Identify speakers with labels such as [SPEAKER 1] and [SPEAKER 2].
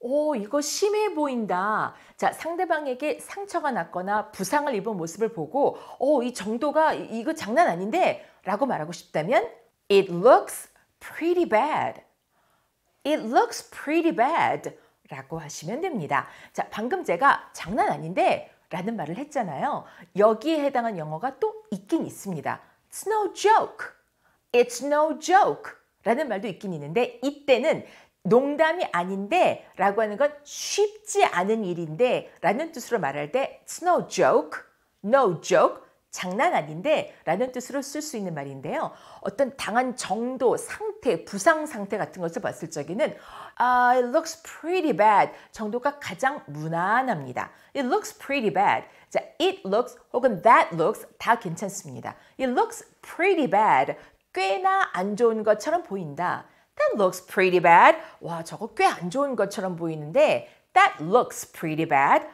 [SPEAKER 1] 오, 이거 심해 보인다. 자, 상대방에게 상처가 났거나 부상을 입은 모습을 보고, 오, 어, 이 정도가, 이거 장난 아닌데? 라고 말하고 싶다면, It looks pretty bad. It looks pretty bad. 라고 하시면 됩니다. 자, 방금 제가 장난 아닌데? 라는 말을 했잖아요. 여기에 해당한 영어가 또 있긴 있습니다. It's no joke. It's no joke. 라는 말도 있긴 있는데, 이때는 농담이 아닌데 라고 하는 건 쉽지 않은 일인데 라는 뜻으로 말할 때 it's no joke, no joke, 장난 아닌데 라는 뜻으로 쓸 수 있는 말인데요. 어떤 당한 정도, 상태, 부상 상태 같은 것을 봤을 적에는 uh, it looks pretty bad 정도가 가장 무난합니다. it looks pretty bad 자, it looks 혹은 that looks 다 괜찮습니다. it looks pretty bad 꽤나 안 좋은 것처럼 보인다. That looks pretty bad. 와, 저거 꽤 안 좋은 것처럼 보이는데 That looks pretty bad.